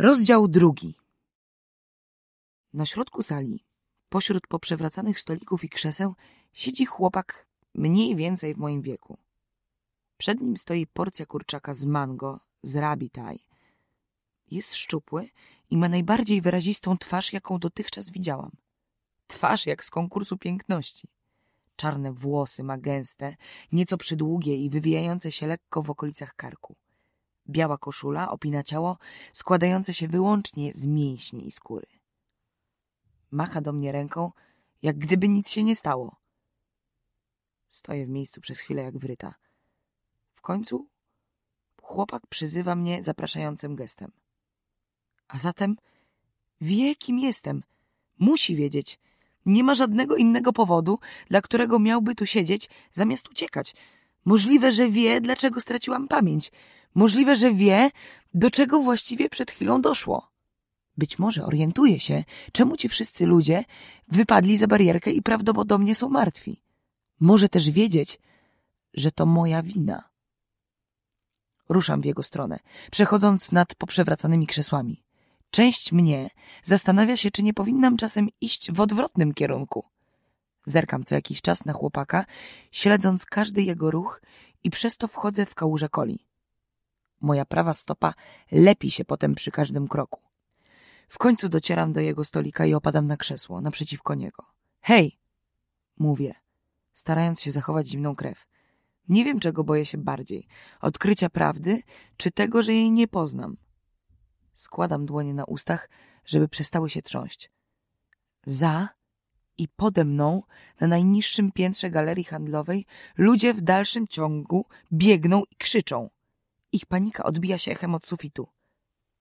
Rozdział drugi. Na środku sali, pośród poprzewracanych stolików i krzeseł, siedzi chłopak mniej więcej w moim wieku. Przed nim stoi porcja kurczaka z mango, z rabitaj. Jest szczupły i ma najbardziej wyrazistą twarz, jaką dotychczas widziałam. Twarz jak z konkursu piękności. Czarne włosy ma gęste, nieco przydługie i wywijające się lekko w okolicach karku biała koszula opina ciało składające się wyłącznie z mięśni i skóry. Macha do mnie ręką, jak gdyby nic się nie stało. Stoję w miejscu przez chwilę jak wryta. W końcu chłopak przyzywa mnie zapraszającym gestem. A zatem wie, kim jestem. Musi wiedzieć. Nie ma żadnego innego powodu, dla którego miałby tu siedzieć, zamiast uciekać. Możliwe, że wie, dlaczego straciłam pamięć. Możliwe, że wie, do czego właściwie przed chwilą doszło. Być może orientuje się, czemu ci wszyscy ludzie wypadli za barierkę i prawdopodobnie są martwi. Może też wiedzieć, że to moja wina. Ruszam w jego stronę, przechodząc nad poprzewracanymi krzesłami. Część mnie zastanawia się, czy nie powinnam czasem iść w odwrotnym kierunku. Zerkam co jakiś czas na chłopaka, śledząc każdy jego ruch i przez to wchodzę w kałużę coli. Moja prawa stopa lepi się potem przy każdym kroku. W końcu docieram do jego stolika i opadam na krzesło, naprzeciwko niego. Hej! Mówię, starając się zachować zimną krew. Nie wiem, czego boję się bardziej. Odkrycia prawdy, czy tego, że jej nie poznam. Składam dłonie na ustach, żeby przestały się trząść. Za i pode mną, na najniższym piętrze galerii handlowej, ludzie w dalszym ciągu biegną i krzyczą. Ich panika odbija się echem od sufitu.